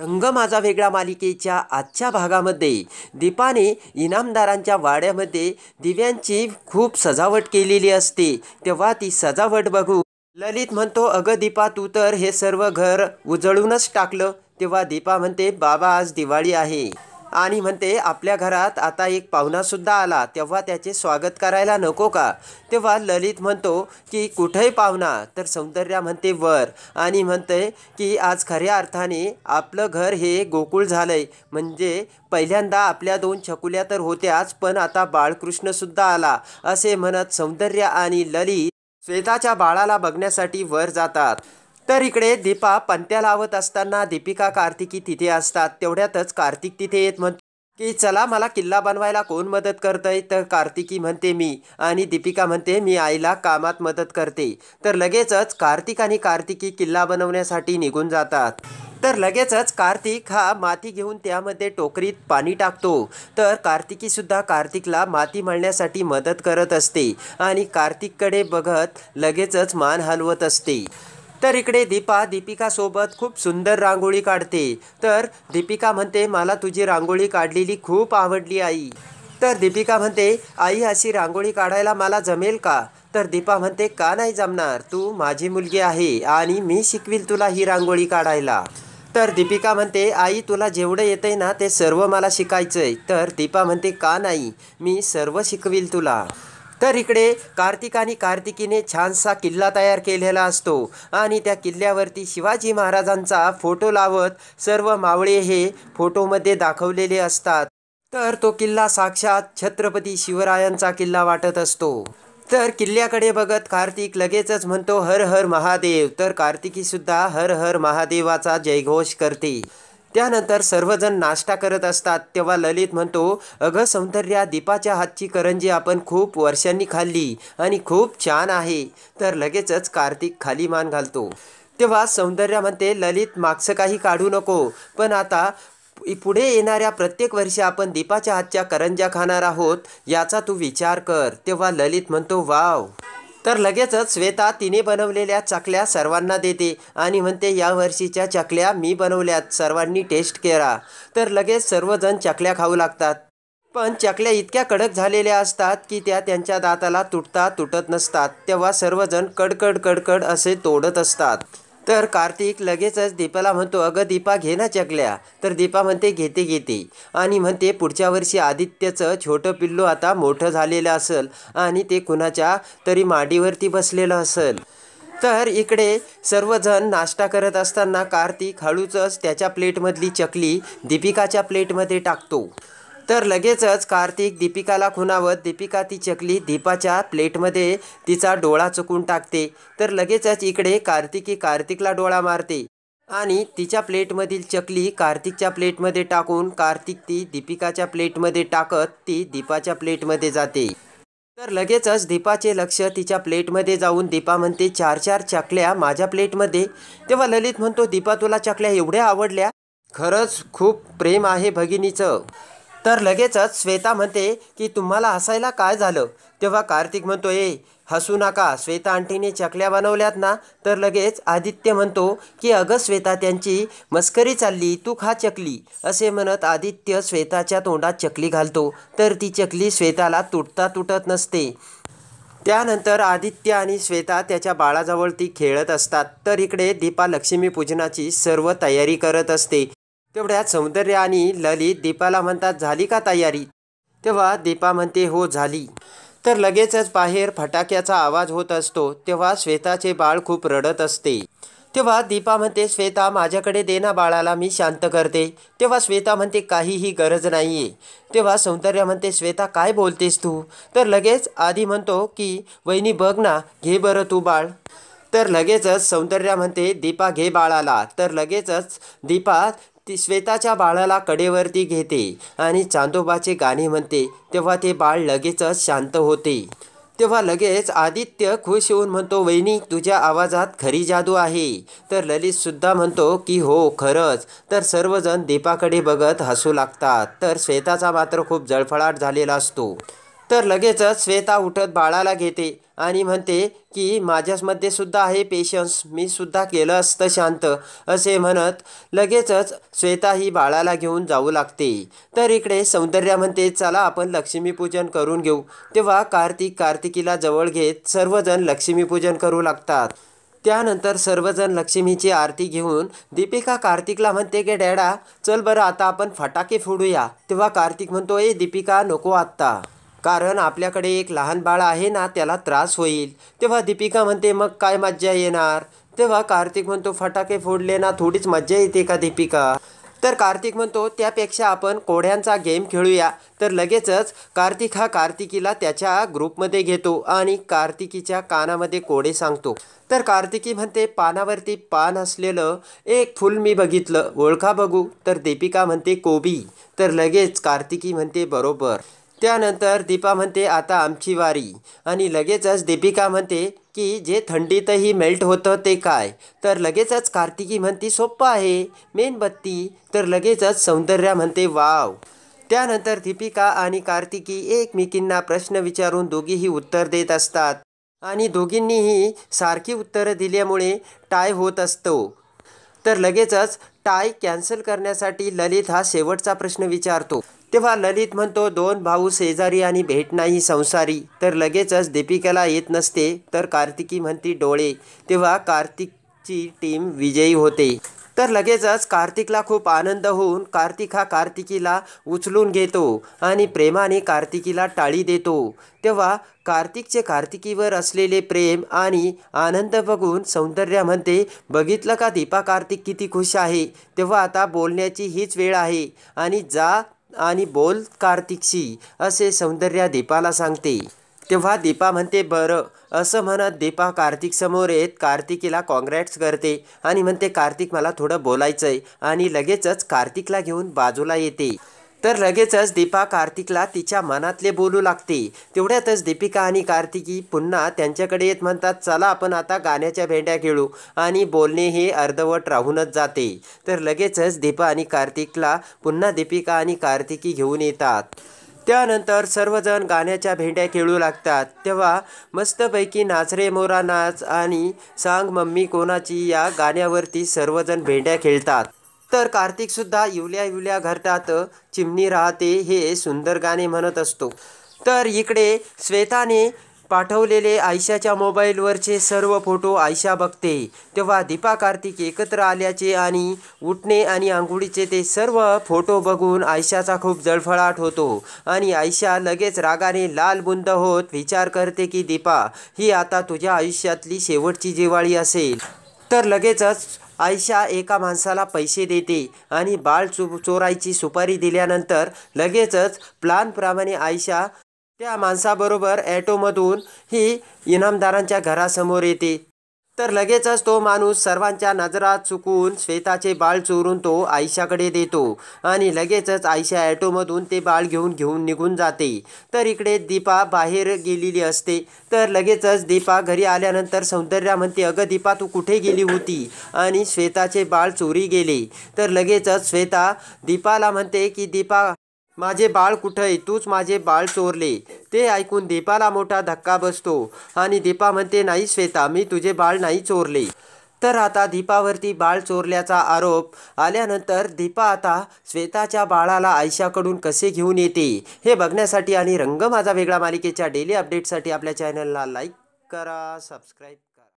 रंग माझा वेगळा मालिकेच्या आजच्या भागामध्ये दीपाने इनामदारांच्या वाड्यामध्ये दिव्यांची खूप सजावट केलेली असते तेव्हा ती सजावट बघू ललित म्हणतो अगं दीपा तू तर हे सर्व घर उजळूनच टाकलं तेव्हा दीपा म्हणते बाबा आज दिवाळी आहे आणि म्हणते आपल्या घरात आता एक पाहुणासुद्धा आला तेव्हा त्याचे स्वागत करायला नको का तेव्हा ललित म्हणतो की कुठेही पाहुणा तर सौंदर्या म्हणते वर आणि म्हणते की आज खऱ्या अर्थाने आपलं घर हे गोकुळ झालंय म्हणजे पहिल्यांदा आपल्या दोन छकुल्या तर होत्याच पण आता बाळकृष्णसुद्धा आला असे म्हणत सौंदर्य आणि ललित श्वेताच्या बाळाला बघण्यासाठी वर जातात तर इकडे दीपा पंत्या लावत असताना दीपिका कार्तिकी तिथे असतात तेवढ्यातच कार्तिक तिथे येत म्हणतो की चला मला किल्ला बनवायला कोण मदत करतंय तर कार्तिकी म्हणते मी आणि दीपिका म्हणते मी आईला कामात मदत करते तर लगेचच कार्तिक आणि कार्तिकी किल्ला बनवण्यासाठी निघून जातात तर लगेचच कार्तिक हा माती घेऊन त्यामध्ये टोकरीत पाणी टाकतो तर कार्तिकीसुद्धा कार्तिकला माती मळण्यासाठी मदत करत असते आणि कार्तिककडे बघत लगेचच मान हलवत असते तर इकडे दीपा दीपिकासोबत खूप सुंदर रांगोळी काढते तर दीपिका म्हणते मला तुझी रांगोळी काढलेली खूप आवडली आई तर दीपिका म्हणते आई अशी रांगोळी काढायला मला जमेल का तर दीपा म्हणते का नाही जमणार तू माझी मुलगी आहे आणि मी शिकविल तुला ही रांगोळी काढायला तर दीपिका म्हणते आई तुला जेवढं आहे ना ते सर्व मला शिकायचंय तर दीपा म्हणते का नाही मी सर्व शिकविल तुला तर इकडे कार्तिक आणि कार्तिकीने छानसा किल्ला तयार केलेला असतो आणि त्या किल्ल्यावरती शिवाजी महाराजांचा फोटो लावत सर्व मावळे हे फोटोमध्ये दाखवलेले असतात तर तो किल्ला साक्षात छत्रपती शिवरायांचा किल्ला वाटत असतो तर किल्ल्याकडे बघत कार्तिक लगेचच म्हणतो हर हर महादेव तर कार्तिकीसुद्धा हर हर महादेवाचा जयघोष करते त्यानंतर सर्वजण नाश्ता करत असतात तेव्हा ललित म्हणतो अगं सौंदर्या दीपाच्या हातची करंजी आपण खूप वर्षांनी खाल्ली आणि खूप छान आहे तर लगेचच कार्तिक खाली मान घालतो तेव्हा सौंदर्या म्हणते ललित मागचं काही काढू नको पण आता पुढे येणाऱ्या प्रत्येक वर्षी आपण दीपाच्या हातच्या करंजा खाणार आहोत याचा तू विचार कर तेव्हा ललित म्हणतो वाव तर लगेचच श्वेता तिने बनवलेल्या चकल्या सर्वांना देते आणि म्हणते या वर्षीच्या चकल्या मी बनवल्यात सर्वांनी टेस्ट करा तर लगेच सर्वजण चकल्या खाऊ लागतात पण चकल्या इतक्या कडक झालेल्या असतात की त्या त्यांच्या दाताला तुटता तुटत नसतात तेव्हा सर्वजण कडकड कडकड असे तोडत असतात तर कार्तिक लगेचच दीपाला म्हणतो अगं दीपा घे ना चकल्या तर दीपा म्हणते घेते घेते आणि म्हणते पुढच्या वर्षी आदित्यचं छोटं पिल्लू आता मोठं झालेलं असेल आणि ते कुणाच्या तरी माडीवरती बसलेलं असेल तर इकडे सर्वजण नाश्ता करत असताना कार्तिक हळूचच त्याच्या प्लेटमधली चकली दीपिकाच्या प्लेटमध्ये टाकतो तर लगेचच कार्तिक दीपिकाला खुनावत दीपिका ती चकली दीपाच्या प्लेटमध्ये तिचा डोळा चुकून टाकते तर लगेचच इकडे कार्तिकी कार्तिकला डोळा मारते आणि तिच्या प्लेटमधील चकली कार्तिकच्या प्लेटमध्ये टाकून कार्तिक ती दीपिकाच्या प्लेटमध्ये टाकत ती दीपाच्या प्लेटमध्ये जाते तर लगेचच दीपाचे लक्ष तिच्या प्लेटमध्ये जाऊन दीपा म्हणते चार चार चकल्या माझ्या प्लेटमध्ये तेव्हा ललित म्हणतो दीपा तुला चकल्या एवढ्या आवडल्या खरंच खूप प्रेम आहे भगिनीचं तर लगेचच श्वेता म्हणते की तुम्हाला हसायला काय झालं तेव्हा कार्तिक म्हणतो ए हसू नका श्वेता आंटीने चकल्या बनवल्यात ना तर लगेच आदित्य म्हणतो की अगं श्वेता त्यांची मस्करी चालली तू खा चकली असे म्हणत आदित्य श्वेताच्या तोंडात चकली घालतो तर ती चकली श्वेताला तुटता तुटत नसते त्यानंतर आदित्य आणि श्वेता त्याच्या बाळाजवळ ती खेळत असतात तर इकडे दीपा लक्ष्मीपूजनाची सर्व तयारी करत असते तेवढ्यात सौंदर्य आणि ललित दीपाला म्हणतात झाली का तयारी तेव्हा दीपा म्हणते हो झाली तर लगेचच बाहेर फटाक्याचा आवाज होत असतो तेव्हा श्वेताचे बाळ खूप रडत असते तेव्हा दीपा म्हणते श्वेता माझ्याकडे देना बाळाला मी शांत करते तेव्हा श्वेता म्हणते काहीही गरज नाही आहे तेव्हा सौंदर्य म्हणते श्वेता काय बोलतेस तू तर लगेच आधी म्हणतो की वहिनी बघ ना घे बरं तू बाळ तर लगेचच सौंदर्या म्हणते दीपा घे बाळाला तर लगेचच दीपा ती श्वेताच्या बाळाला कडेवरती घेते आणि चांदोबाचे गाणे म्हणते तेव्हा ते बाळ लगेचच शांत होते तेव्हा लगेच आदित्य खुश होऊन म्हणतो वहिनी तुझ्या आवाजात खरी जादू आहे तर ललितसुद्धा म्हणतो की हो खरंच तर सर्वजण दीपाकडे बघत हसू लागतात तर श्वेताचा मात्र खूप जळफळाट झालेला असतो तर लगेचच श्वेता उठत बाळाला घेते आणि म्हणते की माझ्यामध्ये सुद्धा आहे पेशन्स मी सुद्धा केलं असतं शांत असे म्हणत लगेचच श्वेता ही बाळाला घेऊन जाऊ लागते तर इकडे सौंदर्या म्हणते चला आपण लक्ष्मीपूजन करून घेऊ तेव्हा कार्तिक कार्तिकीला जवळ घेत सर्वजण लक्ष्मीपूजन करू लागतात त्यानंतर सर्वजण लक्ष्मीची आरती घेऊन दीपिका कार्तिकला म्हणते की डॅडा चल बरं आता आपण फटाके फोडूया तेव्हा कार्तिक म्हणतो ए दीपिका नको आत्ता कारण आपल्याकडे एक लहान बाळ आहे ना त्याला त्रास होईल तेव्हा दीपिका म्हणते मग काय मज्जा येणार तेव्हा कार्तिक म्हणतो फटाके फोडले ना थोडीच मज्जा येते का दीपिका तर कार्तिक म्हणतो त्यापेक्षा आपण कोड्यांचा गेम खेळूया तर लगेचच कार्तिक हा कार्तिकीला त्याच्या ग्रुपमध्ये घेतो आणि कार्तिकीच्या कानामध्ये कोडे सांगतो तर कार्तिकी म्हणते पानावरती पान असलेलं एक फुल मी बघितलं ओळखा बघू तर दीपिका म्हणते कोबी तर लगेच कार्तिकी म्हणते बरोबर त्यानंतर दीपा म्हणते आता आमची वारी आणि लगेचच दीपिका म्हणते की जे थंडीतही मेल्ट होतं ते काय तर लगेचच कार्तिकी म्हणते सोपं आहे मेनबत्ती तर लगेचच सौंदर्या म्हणते वाव त्यानंतर दीपिका आणि कार्तिकी एकमेकींना प्रश्न विचारून दोघीही उत्तर देत असतात आणि दोघींनीही सारखी उत्तरं दिल्यामुळे टाय होत असतो तर लगेचच टाय कॅन्सल करण्यासाठी ललित हा शेवटचा प्रश्न विचारतो तेव्हा ललित म्हणतो दोन भाऊ शेजारी आणि भेट नाही संसारी तर लगेचच दीपिकाला येत नसते तर कार्तिकी म्हणती डोळे तेव्हा कार्तिकची टीम विजयी होते तर लगेचच कार्तिकला खूप आनंद होऊन कार्तिक हा कार्तिकीला उचलून घेतो आणि प्रेमाने कार्तिकीला टाळी देतो तेव्हा कार्तिकचे कार्तिकीवर असलेले प्रेम आणि आनंद बघून सौंदर्या म्हणते बघितलं का दीपा कार्तिक किती खुश आहे तेव्हा आता बोलण्याची हीच वेळ आहे आणि जा आणि बोल कार्तिकशी असे सौंदर्या दीपाला सांगते तेव्हा दीपा म्हणते बरं असं म्हणत दीपा कार्तिक समोर येत कार्तिकीला कॉन्ग्रॅट्स करते आणि म्हणते कार्तिक मला थोडं बोलायचं आहे आणि लगेचच कार्तिकला घेऊन बाजूला येते तर लगेचच दीपा कार्तिकला तिच्या मनातले बोलू लागते तेवढ्यातच दीपिका आणि कार्तिकी पुन्हा त्यांच्याकडे येत म्हणतात चला आपण आता गाण्याच्या भेंड्या खेळू आणि बोलणे हे अर्धवट राहूनच जाते तर लगेचच दीपा आणि कार्तिकला पुन्हा दीपिका आणि कार्तिकी घेऊन येतात त्यानंतर सर्वजण गाण्याच्या भेंड्या खेळू लागतात तेव्हा मस्तपैकी नाचरे मोरा नाच आणि सांग मम्मी कोणाची या गाण्यावरती सर्वजण भेंड्या खेळतात तर कार्तिकसुद्धा इवल्या इवल्या घरटात चिमणी राहते हे सुंदर गाणे म्हणत असतो तर इकडे श्वेताने पाठवलेले आयशाच्या मोबाईलवरचे सर्व फोटो आयशा बघते तेव्हा दीपा कार्तिक एकत्र आल्याचे आणि उठणे आणि आंघोळीचे ते सर्व फोटो बघून आयशाचा खूप जळफळाट होतो आणि आयशा लगेच रागाने लाल बुंद होत विचार करते की दीपा ही आता तुझ्या आयुष्यातली शेवटची जिवाळी असेल तर लगेचच आयशा एका माणसाला पैसे देते आणि बाळ चो चोरायची सुपारी दिल्यानंतर लगेचच प्लानप्रमाणे आयशा त्या माणसाबरोबर ॲटोमधून ही इनामदारांच्या घरासमोर येते तर लगेचच तो माणूस सर्वांच्या नजरात चुकून श्वेताचे बाळ चोरून तो आयशाकडे देतो आणि लगेचच आयशा ॲटोमधून ते बाळ घेऊन घेऊन निघून जाते तर इकडे दीपा बाहेर गेलेली असते तर लगेचच दीपा घरी आल्यानंतर सौंदर्या म्हणते अगं दीपा तू कुठे गेली होती आणि श्वेताचे बाळ चोरी गेले तर लगेचच श्वेता दीपाला म्हणते की दीपा माझे बाळ आहे तूच माझे बाळ चोरले ते ऐकून दीपाला मोठा धक्का बसतो आणि दीपा म्हणते नाही श्वेता मी तुझे बाळ नाही चोरले तर आता दीपावरती बाळ चोरल्याचा आरोप आल्यानंतर दीपा आता श्वेताच्या बाळाला आयशाकडून कसे घेऊन येते हे बघण्यासाठी आणि रंग माझा वेगळा मालिकेच्या डेली अपडेटसाठी आपल्या चॅनलला लाईक करा सबस्क्राईब